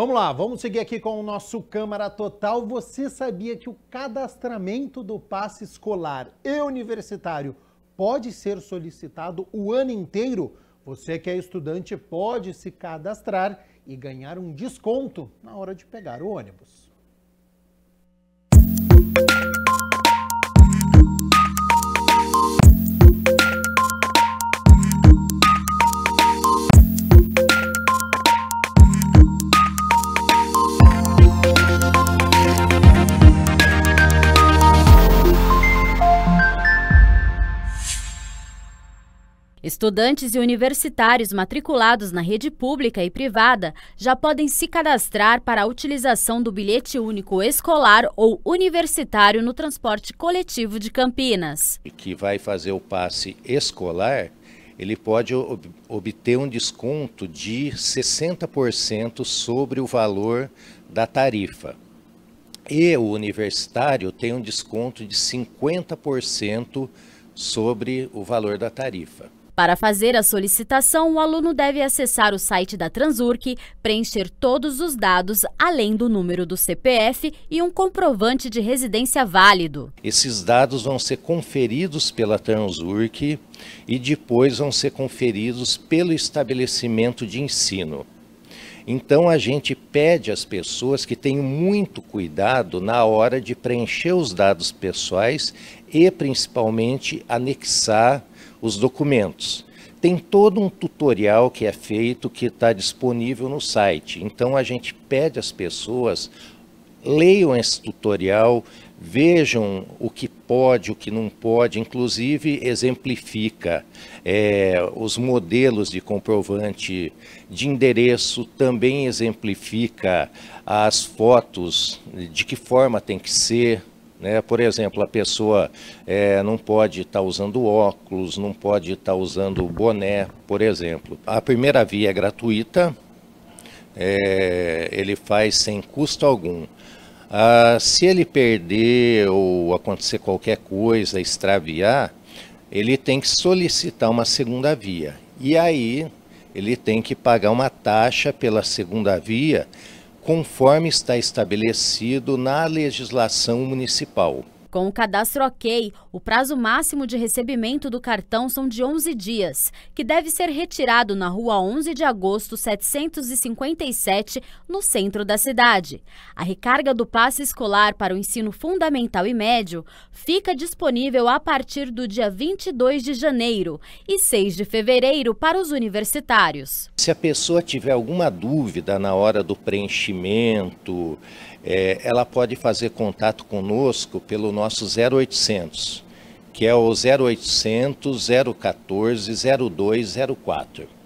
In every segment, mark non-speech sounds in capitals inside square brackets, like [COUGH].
Vamos lá, vamos seguir aqui com o nosso Câmara Total. Você sabia que o cadastramento do passe escolar e universitário pode ser solicitado o ano inteiro? Você que é estudante pode se cadastrar e ganhar um desconto na hora de pegar o ônibus. Estudantes e universitários matriculados na rede pública e privada já podem se cadastrar para a utilização do bilhete único escolar ou universitário no transporte coletivo de Campinas. Que vai fazer o passe escolar, ele pode obter um desconto de 60% sobre o valor da tarifa. E o universitário tem um desconto de 50% sobre o valor da tarifa. Para fazer a solicitação, o aluno deve acessar o site da Transurc, preencher todos os dados, além do número do CPF e um comprovante de residência válido. Esses dados vão ser conferidos pela Transurc e depois vão ser conferidos pelo estabelecimento de ensino. Então a gente pede às pessoas que tenham muito cuidado na hora de preencher os dados pessoais e principalmente anexar os documentos. Tem todo um tutorial que é feito, que está disponível no site. Então a gente pede às pessoas, leiam esse tutorial, vejam o que pode, o que não pode, inclusive exemplifica é, os modelos de comprovante de endereço, também exemplifica as fotos, de que forma tem que ser, né? Por exemplo, a pessoa é, não pode estar tá usando óculos, não pode estar tá usando boné, por exemplo. A primeira via é gratuita, é, ele faz sem custo algum. Ah, se ele perder ou acontecer qualquer coisa, extraviar, ele tem que solicitar uma segunda via. E aí ele tem que pagar uma taxa pela segunda via conforme está estabelecido na legislação municipal. Com o cadastro OK, o prazo máximo de recebimento do cartão são de 11 dias, que deve ser retirado na rua 11 de agosto 757, no centro da cidade. A recarga do passe escolar para o ensino fundamental e médio fica disponível a partir do dia 22 de janeiro e 6 de fevereiro para os universitários. Se a pessoa tiver alguma dúvida na hora do preenchimento, é, ela pode fazer contato conosco pelo nosso 0800, que é o 0800 014 0204.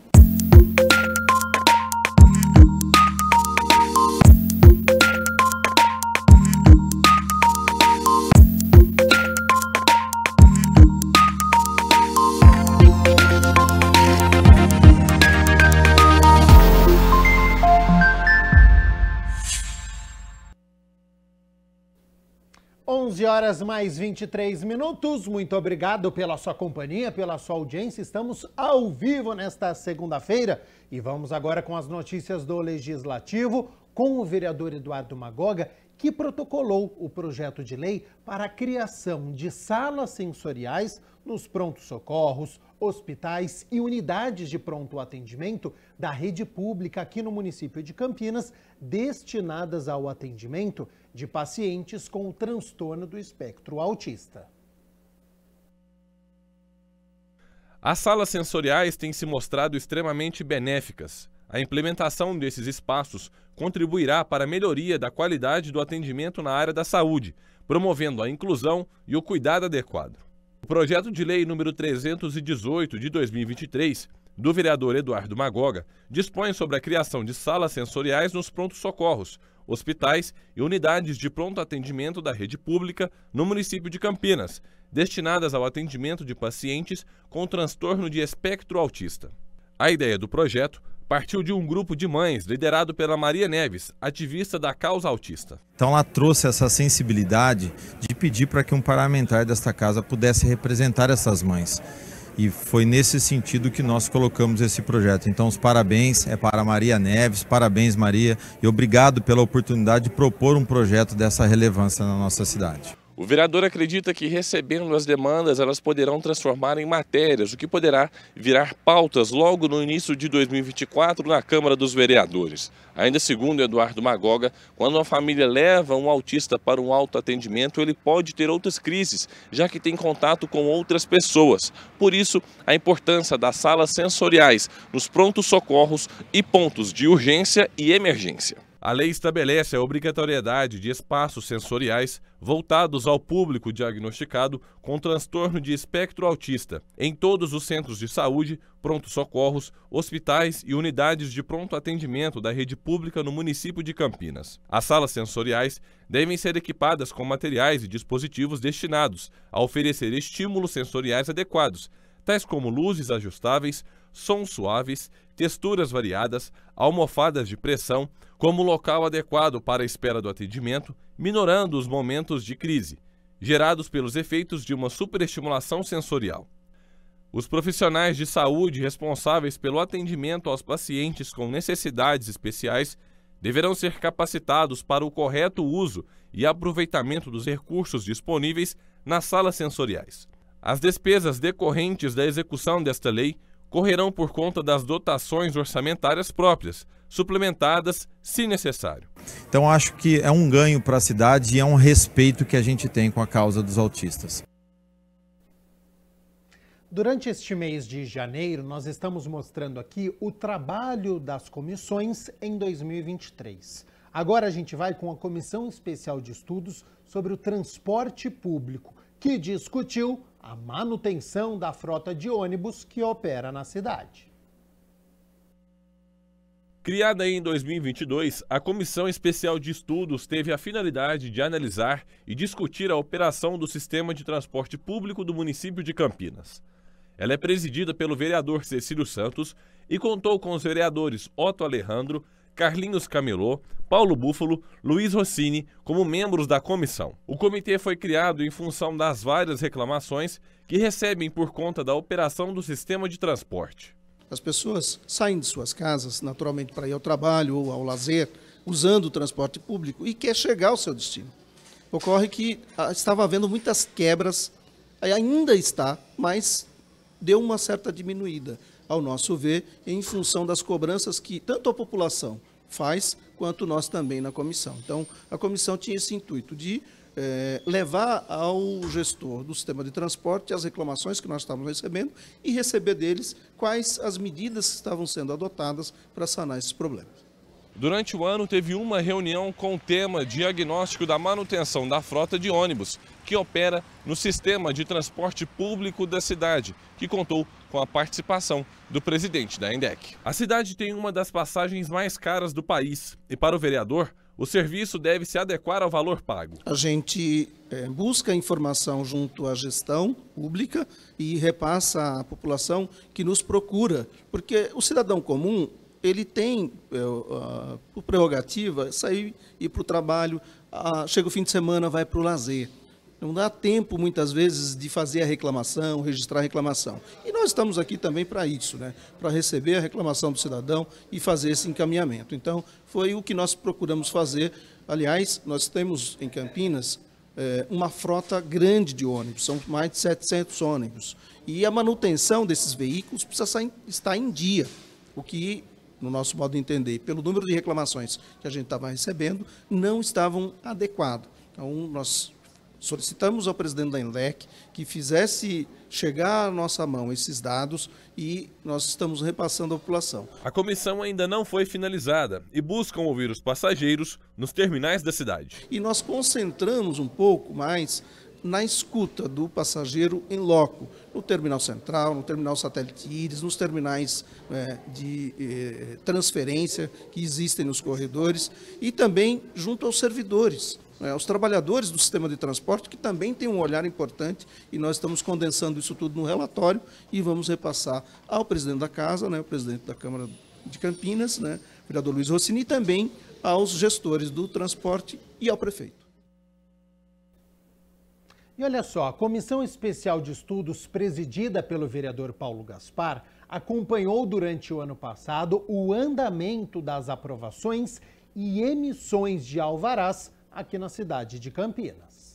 horas mais 23 minutos. Muito obrigado pela sua companhia, pela sua audiência. Estamos ao vivo nesta segunda-feira e vamos agora com as notícias do Legislativo com o vereador Eduardo Magoga, que protocolou o projeto de lei para a criação de salas sensoriais nos prontos socorros hospitais e unidades de pronto atendimento da rede pública aqui no município de Campinas, destinadas ao atendimento de pacientes com o transtorno do espectro autista. As salas sensoriais têm se mostrado extremamente benéficas. A implementação desses espaços contribuirá para a melhoria da qualidade do atendimento na área da saúde, promovendo a inclusão e o cuidado adequado. O projeto de lei número 318 de 2023 do vereador Eduardo Magoga dispõe sobre a criação de salas sensoriais nos pronto socorros hospitais e unidades de pronto atendimento da rede pública no município de Campinas, destinadas ao atendimento de pacientes com transtorno de espectro autista. A ideia do projeto partiu de um grupo de mães liderado pela Maria Neves, ativista da causa autista. Então ela trouxe essa sensibilidade de pedir para que um parlamentar desta casa pudesse representar essas mães. E foi nesse sentido que nós colocamos esse projeto. Então, os parabéns é para Maria Neves, parabéns, Maria, e obrigado pela oportunidade de propor um projeto dessa relevância na nossa cidade. O vereador acredita que recebendo as demandas elas poderão transformar em matérias, o que poderá virar pautas logo no início de 2024 na Câmara dos Vereadores. Ainda segundo Eduardo Magoga, quando uma família leva um autista para um autoatendimento, ele pode ter outras crises, já que tem contato com outras pessoas. Por isso, a importância das salas sensoriais nos prontos socorros e pontos de urgência e emergência. A lei estabelece a obrigatoriedade de espaços sensoriais voltados ao público diagnosticado com transtorno de espectro autista em todos os centros de saúde, prontos-socorros, hospitais e unidades de pronto atendimento da rede pública no município de Campinas. As salas sensoriais devem ser equipadas com materiais e dispositivos destinados a oferecer estímulos sensoriais adequados, tais como luzes ajustáveis, sons suaves, texturas variadas, almofadas de pressão, como local adequado para a espera do atendimento, minorando os momentos de crise, gerados pelos efeitos de uma superestimulação sensorial. Os profissionais de saúde responsáveis pelo atendimento aos pacientes com necessidades especiais deverão ser capacitados para o correto uso e aproveitamento dos recursos disponíveis nas salas sensoriais. As despesas decorrentes da execução desta lei correrão por conta das dotações orçamentárias próprias, suplementadas se necessário. Então acho que é um ganho para a cidade e é um respeito que a gente tem com a causa dos autistas. Durante este mês de janeiro, nós estamos mostrando aqui o trabalho das comissões em 2023. Agora a gente vai com a Comissão Especial de Estudos sobre o Transporte Público, que discutiu a manutenção da frota de ônibus que opera na cidade. Criada em 2022, a Comissão Especial de Estudos teve a finalidade de analisar e discutir a operação do sistema de transporte público do município de Campinas. Ela é presidida pelo vereador Cecílio Santos e contou com os vereadores Otto Alejandro, Carlinhos Camelô, Paulo Búfalo, Luiz Rossini como membros da comissão. O comitê foi criado em função das várias reclamações que recebem por conta da operação do sistema de transporte. As pessoas saem de suas casas, naturalmente, para ir ao trabalho ou ao lazer, usando o transporte público e quer chegar ao seu destino. Ocorre que ah, estava havendo muitas quebras, ainda está, mas deu uma certa diminuída ao nosso ver, em função das cobranças que tanto a população faz, quanto nós também na comissão. Então, a comissão tinha esse intuito de é, levar ao gestor do sistema de transporte as reclamações que nós estávamos recebendo e receber deles quais as medidas que estavam sendo adotadas para sanar esses problemas. Durante o ano, teve uma reunião com o tema diagnóstico da manutenção da frota de ônibus, que opera no sistema de transporte público da cidade, que contou com a participação do presidente da Endec. A cidade tem uma das passagens mais caras do país e, para o vereador, o serviço deve se adequar ao valor pago. A gente é, busca informação junto à gestão pública e repassa à população que nos procura, porque o cidadão comum ele tem eh, por prerrogativa sair e ir para o trabalho, ah, chega o fim de semana, vai para o lazer. Não dá tempo, muitas vezes, de fazer a reclamação, registrar a reclamação. E nós estamos aqui também para isso, né? para receber a reclamação do cidadão e fazer esse encaminhamento. Então, foi o que nós procuramos fazer. Aliás, nós temos em Campinas é, uma frota grande de ônibus, são mais de 700 ônibus. E a manutenção desses veículos precisa estar em dia, o que no nosso modo de entender, pelo número de reclamações que a gente estava recebendo, não estavam adequados. Então, nós Solicitamos ao presidente da INLEC que fizesse chegar à nossa mão esses dados e nós estamos repassando à população. A comissão ainda não foi finalizada e buscam ouvir os passageiros nos terminais da cidade. E nós concentramos um pouco mais na escuta do passageiro em loco, no terminal central, no terminal satélite íris, nos terminais é, de é, transferência que existem nos corredores e também junto aos servidores. Né, aos trabalhadores do sistema de transporte, que também tem um olhar importante, e nós estamos condensando isso tudo no relatório e vamos repassar ao presidente da casa, né, o presidente da Câmara de Campinas, né, o vereador Luiz Rossini, e também aos gestores do transporte e ao prefeito. E olha só, a Comissão Especial de Estudos, presidida pelo vereador Paulo Gaspar, acompanhou durante o ano passado o andamento das aprovações e emissões de alvarás aqui na cidade de Campinas.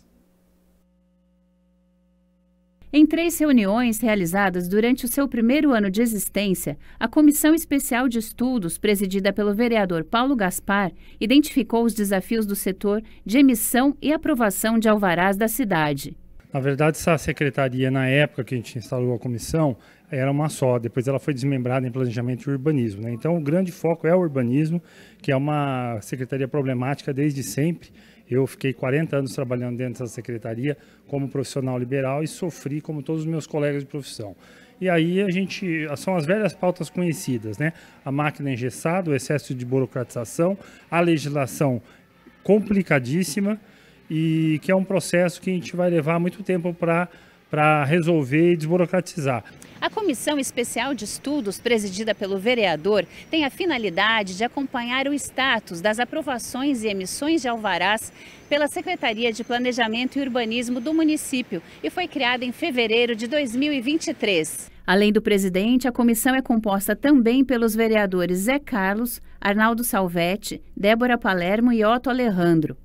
Em três reuniões realizadas durante o seu primeiro ano de existência, a Comissão Especial de Estudos, presidida pelo vereador Paulo Gaspar, identificou os desafios do setor de emissão e aprovação de alvarás da cidade. Na verdade, essa secretaria, na época que a gente instalou a comissão, era uma só, depois ela foi desmembrada em planejamento e urbanismo. Né? Então, o grande foco é o urbanismo, que é uma secretaria problemática desde sempre. Eu fiquei 40 anos trabalhando dentro dessa secretaria como profissional liberal e sofri como todos os meus colegas de profissão. E aí a gente. São as velhas pautas conhecidas, né? A máquina engessada, o excesso de burocratização, a legislação complicadíssima e que é um processo que a gente vai levar muito tempo para para resolver e desburocratizar. A Comissão Especial de Estudos, presidida pelo vereador, tem a finalidade de acompanhar o status das aprovações e emissões de alvarás pela Secretaria de Planejamento e Urbanismo do município e foi criada em fevereiro de 2023. Além do presidente, a comissão é composta também pelos vereadores Zé Carlos, Arnaldo Salvetti, Débora Palermo e Otto Alejandro.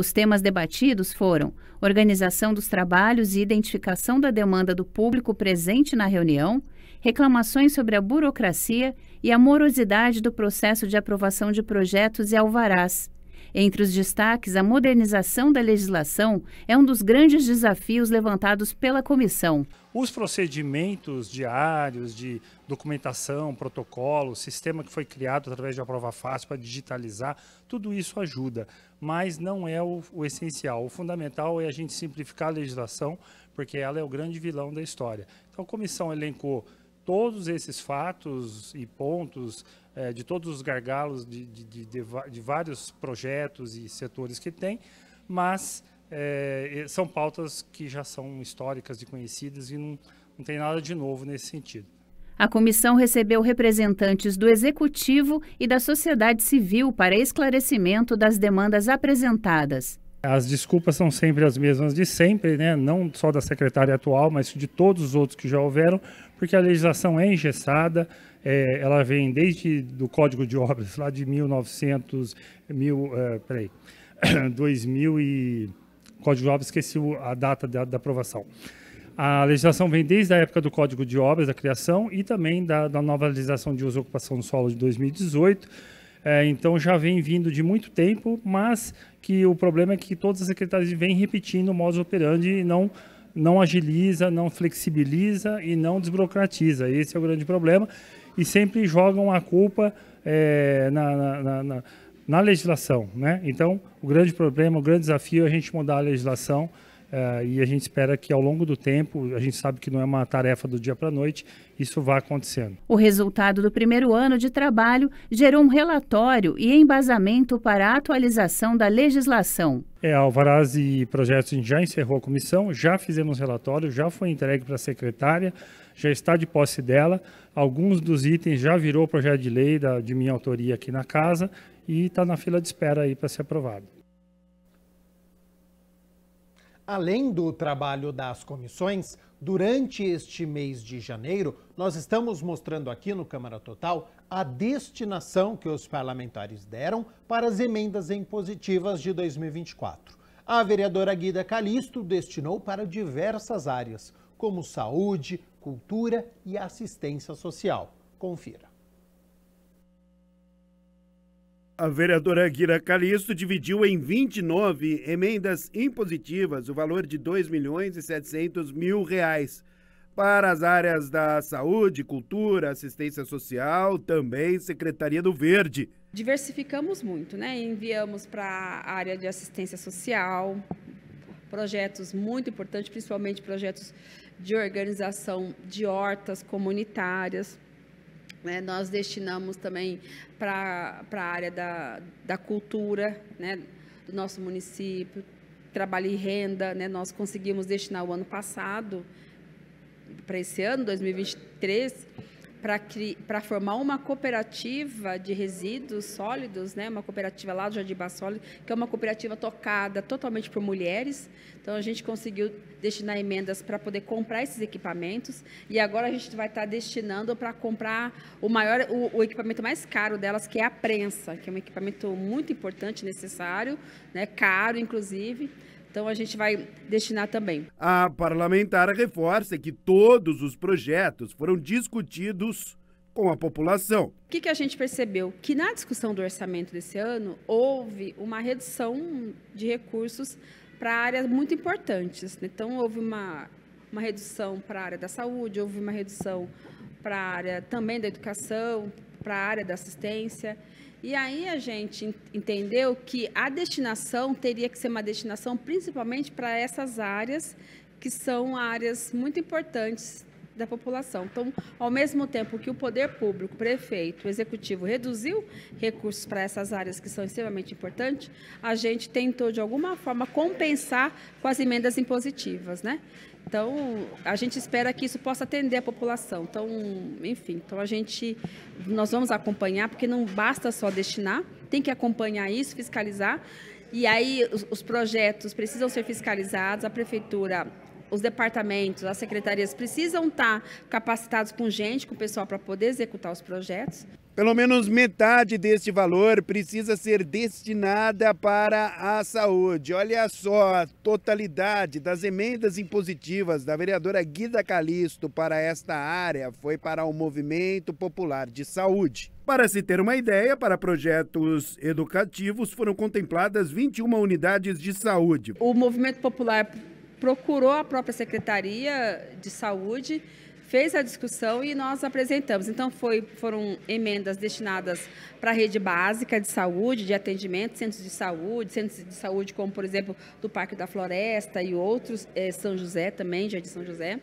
Os temas debatidos foram organização dos trabalhos e identificação da demanda do público presente na reunião, reclamações sobre a burocracia e a morosidade do processo de aprovação de projetos e alvarás. Entre os destaques, a modernização da legislação é um dos grandes desafios levantados pela comissão. Os procedimentos diários de documentação, protocolo, sistema que foi criado através de uma prova fácil para digitalizar, tudo isso ajuda, mas não é o, o essencial. O fundamental é a gente simplificar a legislação, porque ela é o grande vilão da história. Então a comissão elencou todos esses fatos e pontos é, de todos os gargalos de, de, de, de, vários projetos e setores que tem, mas é, são pautas que já são históricas e conhecidas e não, não tem nada de novo nesse sentido. A comissão recebeu representantes do Executivo e da sociedade civil para esclarecimento das demandas apresentadas. As desculpas são sempre as mesmas de sempre, né? não só da secretária atual, mas de todos os outros que já houveram, porque a legislação é engessada, é, ela vem desde do Código de Obras lá de 1900, mil, é, peraí, 2000 [COUGHS] e Código de Obras, esqueci a data da, da, aprovação. A legislação vem desde a época do Código de Obras, da criação, e também da, da nova legislação de uso e ocupação do solo de 2018, é, então já vem vindo de muito tempo, mas que o problema é que todas as secretarias vêm repetindo o modus operandi e não não agiliza, não flexibiliza e não desburocratiza. Esse é o grande problema. E sempre jogam a culpa é, na, na, na, na legislação. Né? Então, o grande problema, o grande desafio é a gente mudar a legislação é, e a gente espera que ao longo do tempo, a gente sabe que não é uma tarefa do dia para a noite, isso vá acontecendo. O resultado do primeiro ano de trabalho gerou um relatório e embasamento para a atualização da legislação. É, Alvaraz e Projetos já encerrou a comissão, já fizemos relatório, já foi entregue para a secretária, já está de posse dela. Alguns dos itens já virou projeto de lei da, de minha autoria aqui na casa e está na fila de espera aí para ser aprovado. Além do trabalho das comissões, durante este mês de janeiro, nós estamos mostrando aqui no Câmara Total a destinação que os parlamentares deram para as emendas impositivas de 2024. A vereadora Guida Calisto destinou para diversas áreas, como saúde, cultura e assistência social. Confira. A vereadora Guira Calixto dividiu em 29 emendas impositivas o valor de 2 milhões e 700 mil reais para as áreas da saúde, cultura, assistência social, também Secretaria do Verde. Diversificamos muito, né? Enviamos para a área de assistência social, projetos muito importantes, principalmente projetos de organização de hortas comunitárias né? Nós destinamos também para a área da, da cultura né? do nosso município, trabalho e renda. Né? Nós conseguimos destinar o ano passado, para esse ano, 2023, para formar uma cooperativa de resíduos sólidos, né, uma cooperativa lá do Jardim Bassoli, que é uma cooperativa tocada totalmente por mulheres. Então a gente conseguiu destinar emendas para poder comprar esses equipamentos e agora a gente vai estar tá destinando para comprar o maior, o, o, equipamento mais caro delas, que é a prensa, que é um equipamento muito importante, necessário, né, caro inclusive então a gente vai destinar também. A parlamentar reforça que todos os projetos foram discutidos com a população. O que, que, a gente percebeu? Que na discussão do orçamento desse ano houve uma redução de recursos para áreas muito importantes. Né? Então houve uma, uma redução para a área da saúde, houve uma redução para a área também da educação, para a área da assistência. E aí a gente entendeu que a destinação teria que ser uma destinação principalmente para essas áreas que são áreas muito importantes da população. Então, ao mesmo tempo que o poder público, prefeito, executivo reduziu recursos para essas áreas que são extremamente importantes, a gente tentou de alguma forma compensar com as emendas impositivas, né? Então, a gente espera que isso possa atender a população. Então, enfim, então a gente, nós vamos acompanhar, porque não basta só destinar, tem que acompanhar isso, fiscalizar. E aí, os, os projetos precisam ser fiscalizados, a prefeitura os departamentos, as secretarias precisam estar tá capacitados com gente, com o pessoal para poder executar os projetos. Pelo menos metade deste valor precisa ser destinada para a saúde. Olha só, a totalidade das emendas impositivas da vereadora Guida Calisto para esta área foi para o Movimento Popular de Saúde. Para se ter uma ideia, para projetos educativos foram contempladas 21 unidades de saúde. O Movimento Popular procurou a própria Secretaria de Saúde fez a discussão e nós apresentamos. Então, foi, foram emendas destinadas para a rede básica de saúde, de atendimento, centros de saúde, centros de saúde como, por exemplo, do Parque da Floresta e outros, é, São José também, já de São José,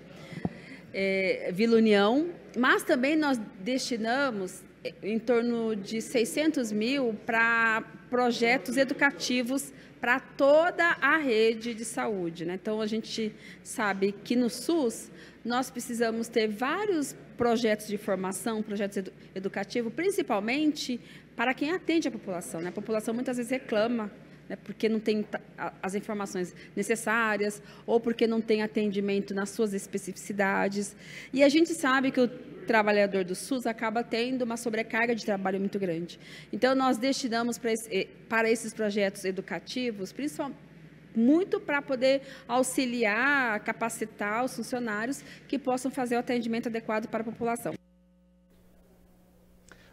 é, Vila União, mas também nós destinamos eh, em torno de 600 mil para projetos educativos para toda a rede de saúde. Né? Então, a gente sabe que no SUS nós precisamos ter vários projetos de formação, projetos edu educativos, principalmente para quem atende a população. Né? A população muitas vezes reclama né, porque não tem as informações necessárias ou porque não tem atendimento nas suas especificidades. E a gente sabe que o trabalhador do SUS acaba tendo uma sobrecarga de trabalho muito grande. Então, nós destinamos para, esse, para esses projetos educativos, principalmente muito para poder auxiliar, capacitar os funcionários que possam fazer o atendimento adequado para a população.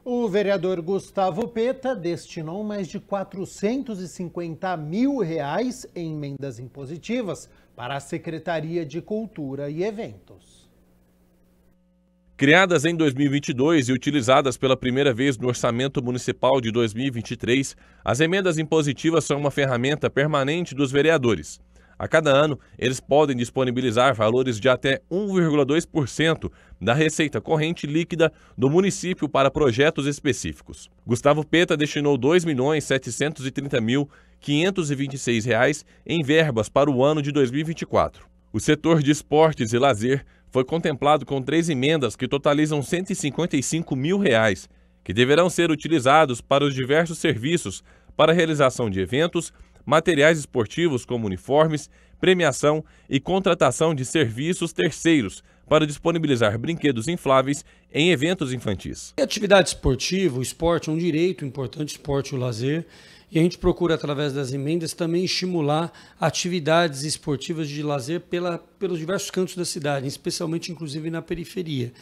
O vereador Gustavo Peta destinou mais de 450 mil reais em emendas impositivas para a Secretaria de Cultura e Eventos. Criadas em 2022 e utilizadas pela primeira vez no Orçamento Municipal de 2023, as emendas impositivas são uma ferramenta permanente dos vereadores. A cada ano, eles podem disponibilizar valores de até 1,2% da receita corrente líquida do município para projetos específicos. Gustavo Peta destinou R$ 2.730.526 em verbas para o ano de 2024. O setor de esportes e lazer foi contemplado com três emendas que totalizam R$ 155 mil, reais, que deverão ser utilizados para os diversos serviços para a realização de eventos materiais esportivos como uniformes, premiação e contratação de serviços terceiros para disponibilizar brinquedos infláveis em eventos infantis. atividade esportiva, o esporte é um direito importante, esporte e o lazer, e a gente procura através das emendas também estimular atividades esportivas de lazer pela, pelos diversos cantos da cidade, especialmente inclusive na periferia.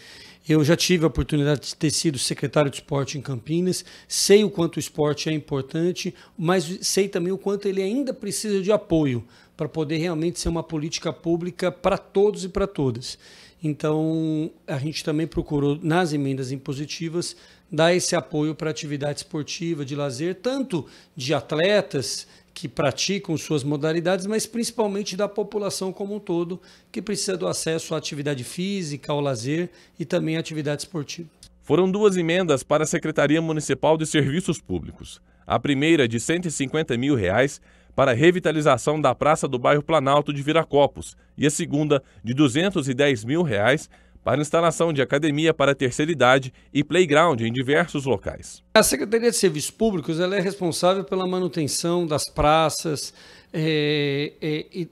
Eu já tive a oportunidade de ter sido secretário de esporte em Campinas, sei o quanto o esporte é importante, mas sei também o quanto ele ainda precisa de apoio para poder realmente ser uma política pública para todos e para todas. Então, a gente também procurou, nas emendas impositivas, dar esse apoio para atividade esportiva, de lazer, tanto de atletas, que praticam suas modalidades, mas principalmente da população como um todo, que precisa do acesso à atividade física, ao lazer e também à atividade esportiva. Foram duas emendas para a Secretaria Municipal de Serviços Públicos. A primeira de R$ 150 mil reais para a revitalização da praça do bairro Planalto de Viracopos e a segunda de R$ 210 mil reais para instalação de academia para terceira idade e playground em diversos locais. A Secretaria de Serviços Públicos é responsável pela manutenção das praças é, é, e,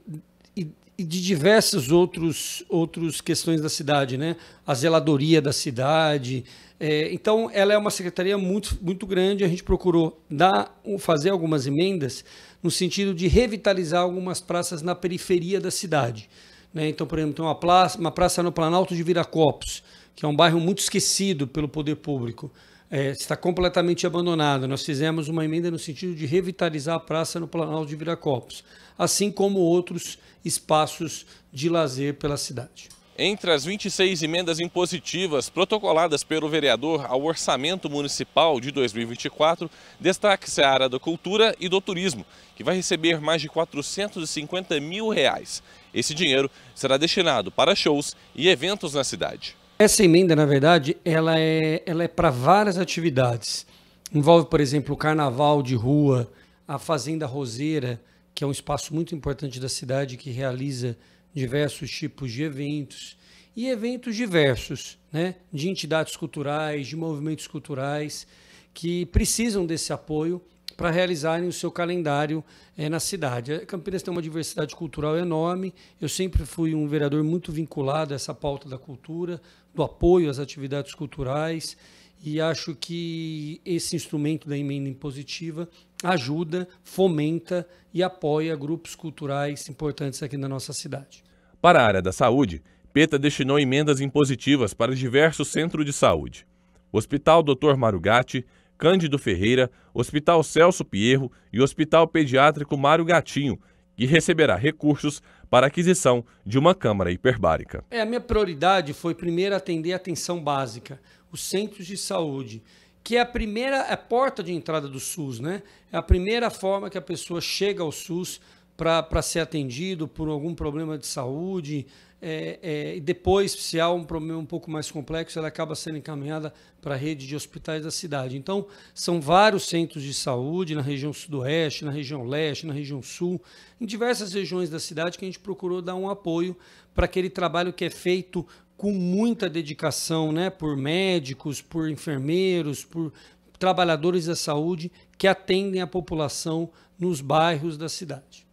e, e, de diversas outros, outras questões da cidade, né? a zeladoria da cidade. É, então, ela é uma secretaria muito, muito grande. A gente procurou dar, fazer algumas emendas no sentido de revitalizar algumas praças na periferia da cidade. Né? Então, por exemplo, tem uma praça, uma praça no Planalto de Viracopos, que é um bairro muito esquecido pelo poder público. É, está completamente abandonada. Nós fizemos uma emenda no sentido de revitalizar a praça no Planalto de Viracopos, assim como outros espaços de lazer pela cidade. Entre as 26 emendas impositivas protocoladas pelo vereador ao Orçamento Municipal de 2024, destaque-se a área da cultura e do turismo, que vai receber mais de 450 mil reais. Esse dinheiro será destinado para shows e eventos na cidade. Essa emenda, na verdade, ela é, ela é para várias atividades. Envolve, por exemplo, o carnaval de rua, a Fazenda Roseira, que é um espaço muito importante da cidade que realiza diversos tipos de eventos e eventos diversos, né, de entidades culturais, de movimentos culturais que precisam desse apoio para realizarem o seu calendário é, na cidade. Eh, Campinas tem uma diversidade cultural enorme. Eu sempre fui um vereador muito vinculado a essa pauta da cultura, do apoio às atividades culturais, e acho que esse instrumento da emenda impositiva ajuda, fomenta e apoia grupos culturais importantes aqui na nossa cidade. Para a área da saúde, PETA destinou emendas impositivas para diversos centros de saúde. O Hospital Dr. Marugatti, Cândido Ferreira, Hospital Celso Pierro e Hospital Pediátrico Mário Gatinho, que receberá recursos para aquisição de uma câmara hiperbárica. É, a minha prioridade foi primeiro atender a atenção básica, os centros de saúde, que é a primeira é a porta de entrada do SUS, né? É a primeira forma que a pessoa chega ao SUS para ser atendido por algum problema de saúde, é, é, depois, se há um problema um pouco mais complexo, ela acaba sendo encaminhada para a rede de hospitais da cidade. Então, são vários centros de saúde na região sudoeste, na região leste, na região sul, em diversas regiões da cidade que a gente procurou dar um apoio para aquele trabalho que é feito com muita dedicação, né, por médicos, por enfermeiros, por trabalhadores da saúde que atendem a população nos bairros da cidade.